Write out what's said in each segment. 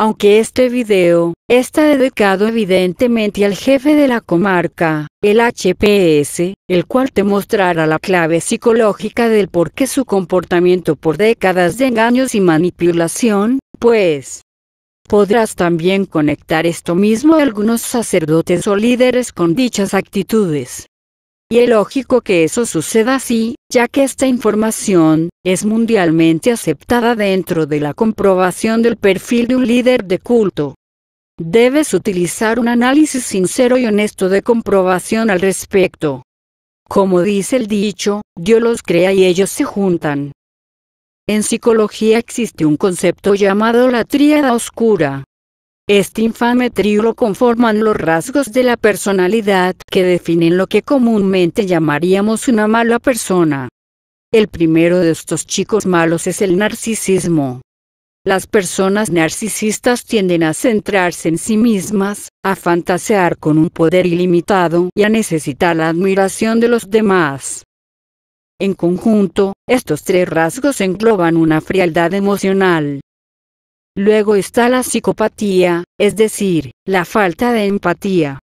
Aunque este video está dedicado evidentemente al jefe de la comarca, el HPS, el cual te mostrará la clave psicológica del por qué su comportamiento por décadas de engaños y manipulación, pues podrás también conectar esto mismo a algunos sacerdotes o líderes con dichas actitudes. Y es lógico que eso suceda así, ya que esta información es mundialmente aceptada dentro de la comprobación del perfil de un líder de culto. Debes utilizar un análisis sincero y honesto de comprobación al respecto. Como dice el dicho, Dios los crea y ellos se juntan. En psicología existe un concepto llamado la tríada oscura, este infame trío lo conforman los rasgos de la personalidad que definen lo que comúnmente llamaríamos una mala persona. El primero de estos chicos malos es el narcisismo. Las personas narcisistas tienden a centrarse en sí mismas, a fantasear con un poder ilimitado y a necesitar la admiración de los demás. En conjunto, estos tres rasgos engloban una frialdad emocional, Luego está la psicopatía, es decir, la falta de empatía.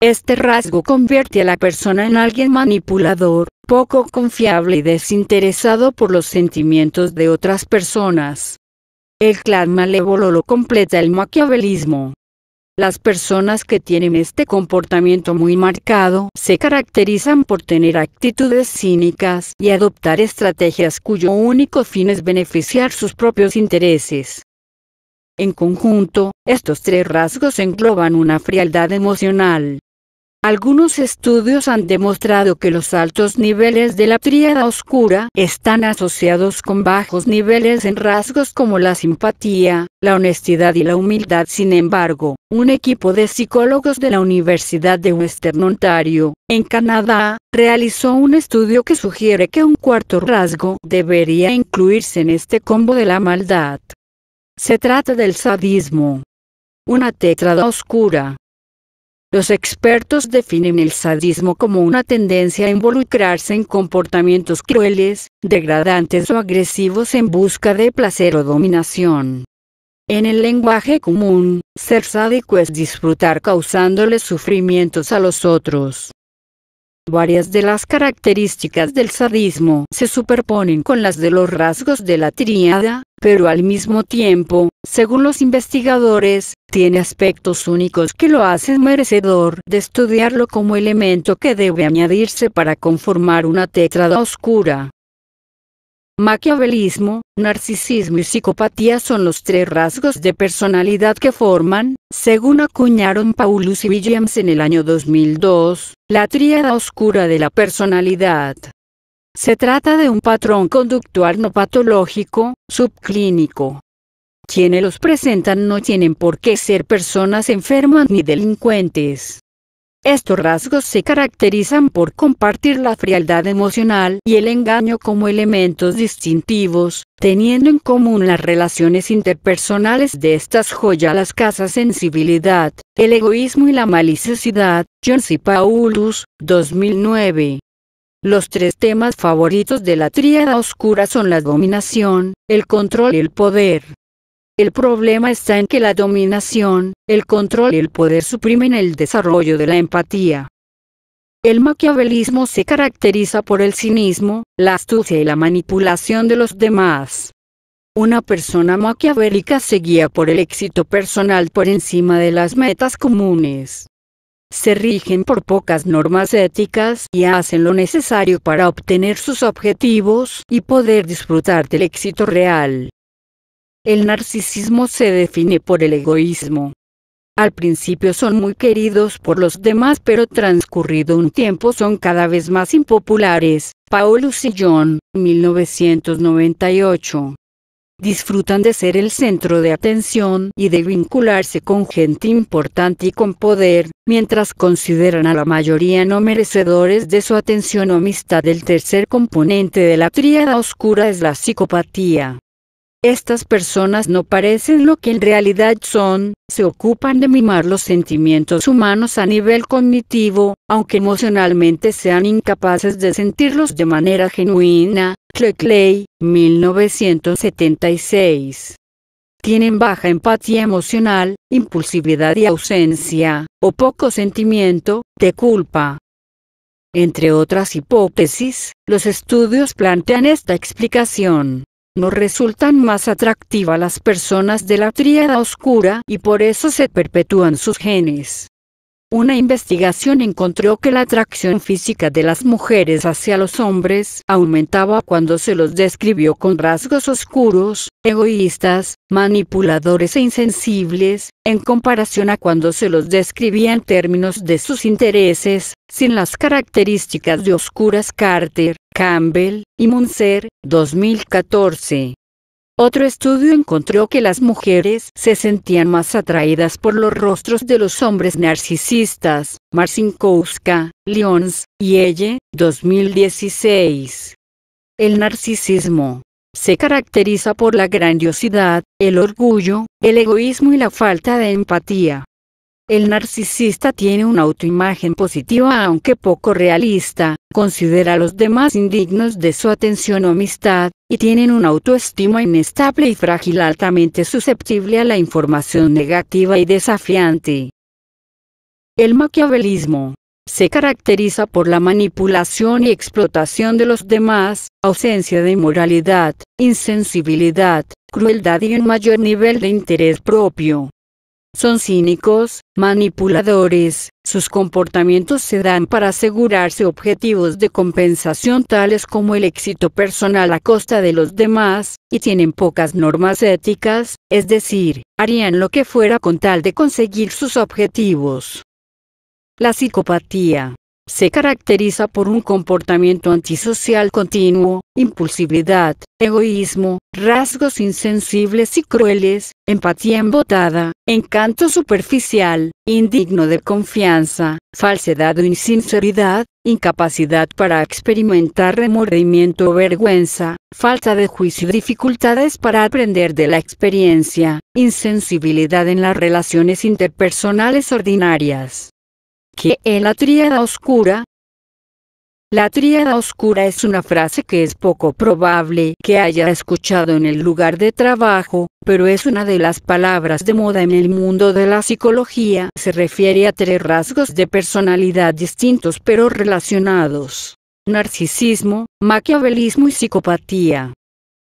Este rasgo convierte a la persona en alguien manipulador, poco confiable y desinteresado por los sentimientos de otras personas. El clan malévolo lo completa el maquiavelismo. Las personas que tienen este comportamiento muy marcado se caracterizan por tener actitudes cínicas y adoptar estrategias cuyo único fin es beneficiar sus propios intereses. En conjunto, estos tres rasgos engloban una frialdad emocional. Algunos estudios han demostrado que los altos niveles de la tríada oscura están asociados con bajos niveles en rasgos como la simpatía, la honestidad y la humildad. Sin embargo, un equipo de psicólogos de la Universidad de Western Ontario, en Canadá, realizó un estudio que sugiere que un cuarto rasgo debería incluirse en este combo de la maldad. Se trata del sadismo. Una tetrada oscura. Los expertos definen el sadismo como una tendencia a involucrarse en comportamientos crueles, degradantes o agresivos en busca de placer o dominación. En el lenguaje común, ser sádico es disfrutar causándole sufrimientos a los otros. Varias de las características del sadismo se superponen con las de los rasgos de la tríada, pero al mismo tiempo, según los investigadores, tiene aspectos únicos que lo hacen merecedor de estudiarlo como elemento que debe añadirse para conformar una tetrada oscura. Maquiavelismo, narcisismo y psicopatía son los tres rasgos de personalidad que forman, según acuñaron Paulus y Williams en el año 2002, la tríada oscura de la personalidad. Se trata de un patrón conductual no patológico, subclínico. Quienes los presentan no tienen por qué ser personas enfermas ni delincuentes. Estos rasgos se caracterizan por compartir la frialdad emocional y el engaño como elementos distintivos, teniendo en común las relaciones interpersonales de estas joyas las casas sensibilidad, el egoísmo y la maliciosidad. John C. Paulus, 2009. Los tres temas favoritos de la tríada oscura son la dominación, el control y el poder. El problema está en que la dominación, el control y el poder suprimen el desarrollo de la empatía. El maquiavelismo se caracteriza por el cinismo, la astucia y la manipulación de los demás. Una persona maquiavélica se guía por el éxito personal por encima de las metas comunes. Se rigen por pocas normas éticas y hacen lo necesario para obtener sus objetivos y poder disfrutar del éxito real. El narcisismo se define por el egoísmo. Al principio son muy queridos por los demás pero transcurrido un tiempo son cada vez más impopulares. Paolo Sillón, 1998. Disfrutan de ser el centro de atención y de vincularse con gente importante y con poder, mientras consideran a la mayoría no merecedores de su atención o amistad. El tercer componente de la tríada oscura es la psicopatía. Estas personas no parecen lo que en realidad son, se ocupan de mimar los sentimientos humanos a nivel cognitivo, aunque emocionalmente sean incapaces de sentirlos de manera genuina. 1976 tienen baja empatía emocional, impulsividad y ausencia, o poco sentimiento, de culpa. Entre otras hipótesis, los estudios plantean esta explicación no resultan más atractivas las personas de la tríada oscura y por eso se perpetúan sus genes. Una investigación encontró que la atracción física de las mujeres hacia los hombres aumentaba cuando se los describió con rasgos oscuros, egoístas, manipuladores e insensibles, en comparación a cuando se los describía en términos de sus intereses, sin las características de oscuras Carter, Campbell y Munzer, 2014. Otro estudio encontró que las mujeres se sentían más atraídas por los rostros de los hombres narcisistas, Marcinkowska, Lyons, y Elle, 2016. El narcisismo se caracteriza por la grandiosidad, el orgullo, el egoísmo y la falta de empatía. El narcisista tiene una autoimagen positiva aunque poco realista, considera a los demás indignos de su atención o amistad, y tienen una autoestima inestable y frágil altamente susceptible a la información negativa y desafiante. El maquiavelismo se caracteriza por la manipulación y explotación de los demás, ausencia de moralidad, insensibilidad, crueldad y un mayor nivel de interés propio. Son cínicos, manipuladores, sus comportamientos se dan para asegurarse objetivos de compensación tales como el éxito personal a costa de los demás, y tienen pocas normas éticas, es decir, harían lo que fuera con tal de conseguir sus objetivos. La psicopatía se caracteriza por un comportamiento antisocial continuo, impulsividad, egoísmo, rasgos insensibles y crueles, empatía embotada, encanto superficial, indigno de confianza, falsedad o insinceridad, incapacidad para experimentar remordimiento o vergüenza, falta de juicio y dificultades para aprender de la experiencia, insensibilidad en las relaciones interpersonales ordinarias. ¿Qué es eh, la tríada oscura? La tríada oscura es una frase que es poco probable que haya escuchado en el lugar de trabajo, pero es una de las palabras de moda en el mundo de la psicología. Se refiere a tres rasgos de personalidad distintos pero relacionados. Narcisismo, maquiavelismo y psicopatía.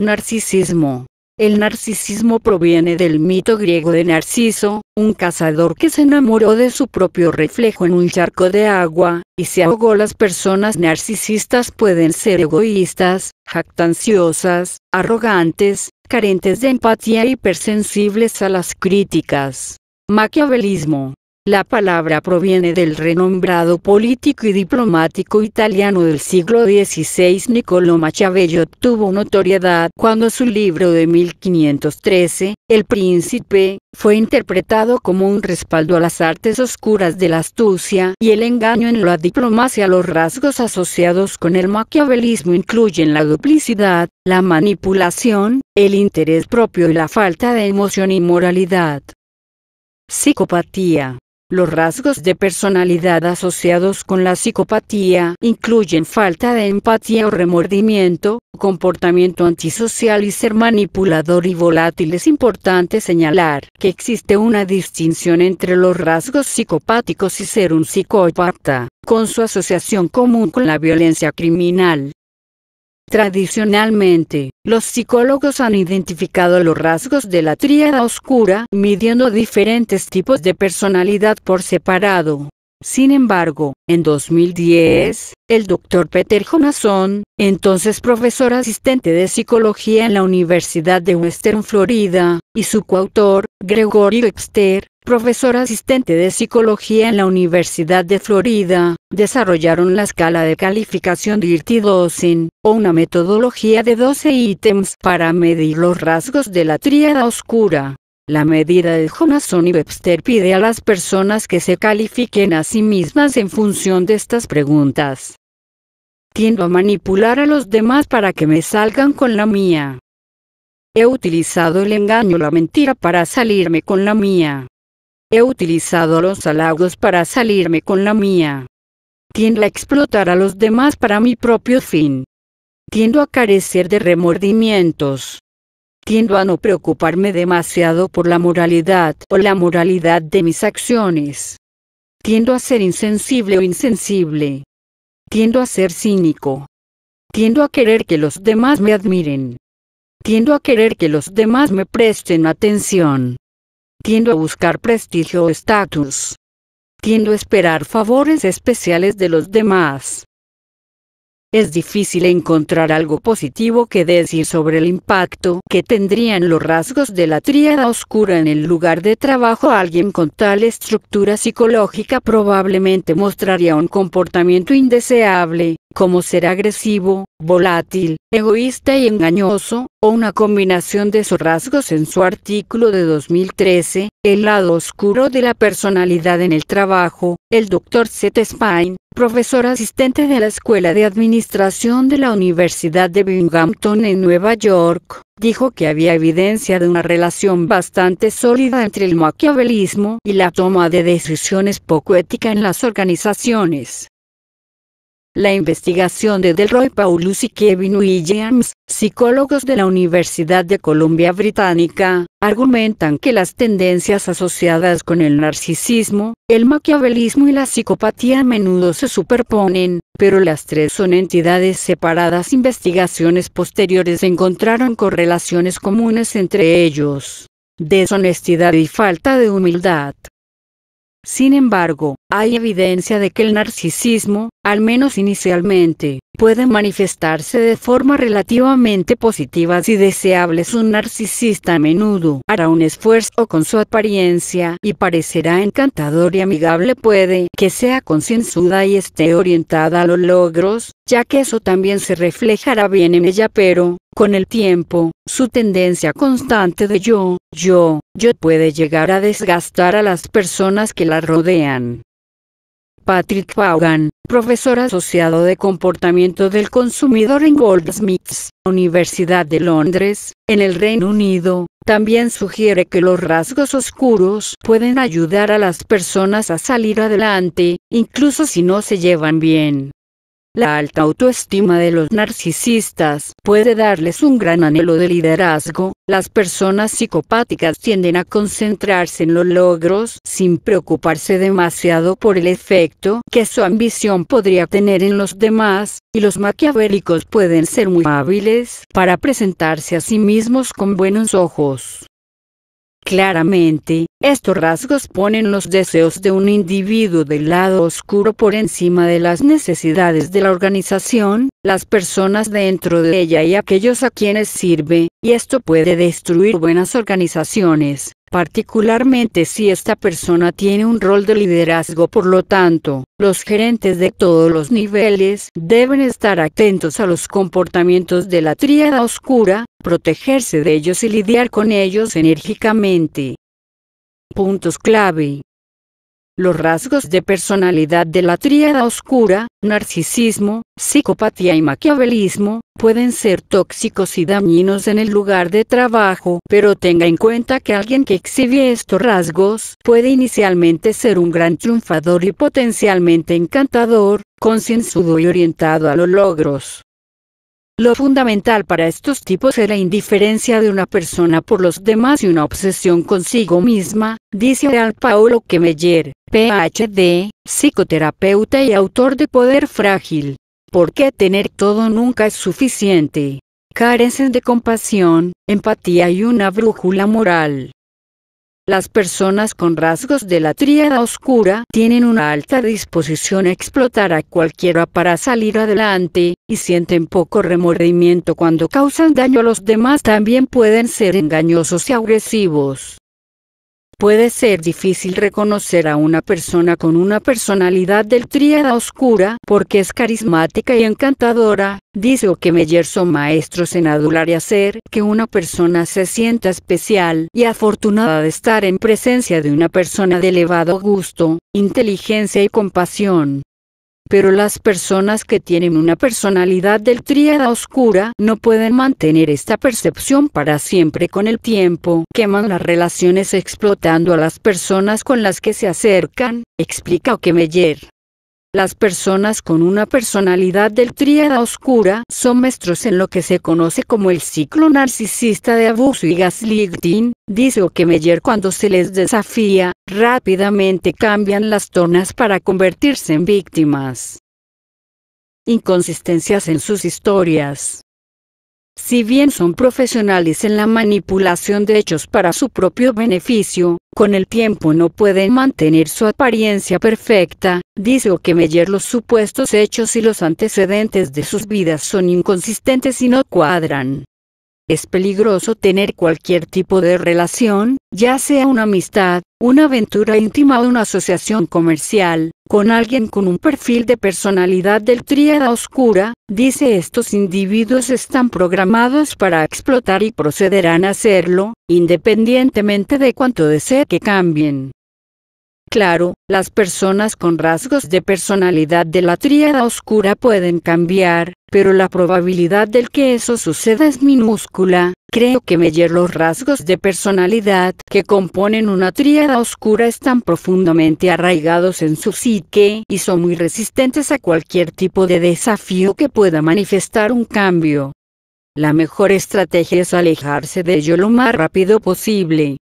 Narcisismo el narcisismo proviene del mito griego de Narciso, un cazador que se enamoró de su propio reflejo en un charco de agua, y se ahogó. Las personas narcisistas pueden ser egoístas, jactanciosas, arrogantes, carentes de empatía y hipersensibles a las críticas. Maquiavelismo la palabra proviene del renombrado político y diplomático italiano del siglo XVI Niccolò Machiavelli tuvo notoriedad cuando su libro de 1513, El Príncipe, fue interpretado como un respaldo a las artes oscuras de la astucia y el engaño en la diplomacia. Los rasgos asociados con el maquiavelismo incluyen la duplicidad, la manipulación, el interés propio y la falta de emoción y moralidad. Psicopatía los rasgos de personalidad asociados con la psicopatía incluyen falta de empatía o remordimiento, comportamiento antisocial y ser manipulador y volátil. Es importante señalar que existe una distinción entre los rasgos psicopáticos y ser un psicópata, con su asociación común con la violencia criminal. Tradicionalmente, los psicólogos han identificado los rasgos de la tríada oscura midiendo diferentes tipos de personalidad por separado. Sin embargo, en 2010, el doctor Peter Jonasson, entonces profesor asistente de psicología en la Universidad de Western Florida, y su coautor, Gregory Webster, profesor asistente de psicología en la Universidad de Florida, desarrollaron la escala de calificación Dirty Dozen, o una metodología de 12 ítems para medir los rasgos de la tríada oscura. La medida de Jonasson y Webster pide a las personas que se califiquen a sí mismas en función de estas preguntas. Tiendo a manipular a los demás para que me salgan con la mía. He utilizado el engaño, o la mentira para salirme con la mía. He utilizado los halagos para salirme con la mía tiendo a explotar a los demás para mi propio fin. Tiendo a carecer de remordimientos. Tiendo a no preocuparme demasiado por la moralidad o la moralidad de mis acciones. Tiendo a ser insensible o insensible. Tiendo a ser cínico. Tiendo a querer que los demás me admiren. Tiendo a querer que los demás me presten atención. Tiendo a buscar prestigio o estatus tiendo a esperar favores especiales de los demás. Es difícil encontrar algo positivo que decir sobre el impacto que tendrían los rasgos de la tríada oscura en el lugar de trabajo. Alguien con tal estructura psicológica probablemente mostraría un comportamiento indeseable, como ser agresivo, volátil, egoísta y engañoso, o una combinación de esos rasgos en su artículo de 2013, El lado oscuro de la personalidad en el trabajo, el Dr. Seth Spine, profesor asistente de la Escuela de Administración de la Universidad de Binghamton en Nueva York, dijo que había evidencia de una relación bastante sólida entre el maquiavelismo y la toma de decisiones poco ética en las organizaciones. La investigación de Delroy Paulus y Kevin Williams, psicólogos de la Universidad de Columbia Británica, argumentan que las tendencias asociadas con el narcisismo, el maquiavelismo y la psicopatía a menudo se superponen, pero las tres son entidades separadas. Investigaciones posteriores encontraron correlaciones comunes entre ellos. Deshonestidad y falta de humildad. Sin embargo, hay evidencia de que el narcisismo, al menos inicialmente, Puede manifestarse de forma relativamente positiva si deseables. Un narcisista a menudo hará un esfuerzo con su apariencia y parecerá encantador y amigable. Puede que sea concienzuda y esté orientada a los logros, ya que eso también se reflejará bien en ella, pero, con el tiempo, su tendencia constante de yo, yo, yo puede llegar a desgastar a las personas que la rodean. Patrick Vaughan, profesor asociado de comportamiento del consumidor en Goldsmiths, Universidad de Londres, en el Reino Unido, también sugiere que los rasgos oscuros pueden ayudar a las personas a salir adelante, incluso si no se llevan bien. La alta autoestima de los narcisistas puede darles un gran anhelo de liderazgo. Las personas psicopáticas tienden a concentrarse en los logros sin preocuparse demasiado por el efecto que su ambición podría tener en los demás, y los maquiavélicos pueden ser muy hábiles para presentarse a sí mismos con buenos ojos. Claramente, estos rasgos ponen los deseos de un individuo del lado oscuro por encima de las necesidades de la organización, las personas dentro de ella y aquellos a quienes sirve, y esto puede destruir buenas organizaciones particularmente si esta persona tiene un rol de liderazgo. Por lo tanto, los gerentes de todos los niveles deben estar atentos a los comportamientos de la tríada oscura, protegerse de ellos y lidiar con ellos enérgicamente. Puntos clave. Los rasgos de personalidad de la tríada oscura, narcisismo, psicopatía y maquiavelismo, pueden ser tóxicos y dañinos en el lugar de trabajo, pero tenga en cuenta que alguien que exhibe estos rasgos puede inicialmente ser un gran triunfador y potencialmente encantador, concienzudo y orientado a los logros, lo fundamental para estos tipos es la indiferencia de una persona por los demás y una obsesión consigo misma, dice Al Paolo Kemeller, PhD, psicoterapeuta y autor de Poder Frágil. ¿Por qué tener todo nunca es suficiente? Carecen de compasión, empatía y una brújula moral. Las personas con rasgos de la tríada oscura tienen una alta disposición a explotar a cualquiera para salir adelante, y sienten poco remordimiento cuando causan daño a los demás. También pueden ser engañosos y agresivos. Puede ser difícil reconocer a una persona con una personalidad del triada oscura porque es carismática y encantadora, dice que Meyer son maestros en adular y hacer que una persona se sienta especial y afortunada de estar en presencia de una persona de elevado gusto, inteligencia y compasión pero las personas que tienen una personalidad del tríada oscura no pueden mantener esta percepción para siempre con el tiempo. Queman las relaciones explotando a las personas con las que se acercan, explica Okemeyer. Las personas con una personalidad del tríada oscura son maestros en lo que se conoce como el ciclo narcisista de abuso y gaslighting, dice Okemeyer cuando se les desafía, rápidamente cambian las tonas para convertirse en víctimas. Inconsistencias en sus historias. Si bien son profesionales en la manipulación de hechos para su propio beneficio, con el tiempo no pueden mantener su apariencia perfecta, dice Okemeyer los supuestos hechos y los antecedentes de sus vidas son inconsistentes y no cuadran. Es peligroso tener cualquier tipo de relación, ya sea una amistad, una aventura íntima o una asociación comercial, con alguien con un perfil de personalidad del tríada oscura, dice estos individuos están programados para explotar y procederán a hacerlo, independientemente de cuánto desee que cambien. Claro, las personas con rasgos de personalidad de la tríada oscura pueden cambiar, pero la probabilidad del que eso suceda es minúscula. Creo que Meyer los rasgos de personalidad que componen una tríada oscura están profundamente arraigados en su psique y son muy resistentes a cualquier tipo de desafío que pueda manifestar un cambio. La mejor estrategia es alejarse de ello lo más rápido posible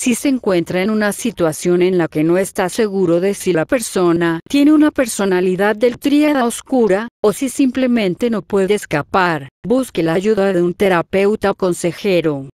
si se encuentra en una situación en la que no está seguro de si la persona tiene una personalidad del tríada oscura, o si simplemente no puede escapar, busque la ayuda de un terapeuta o consejero.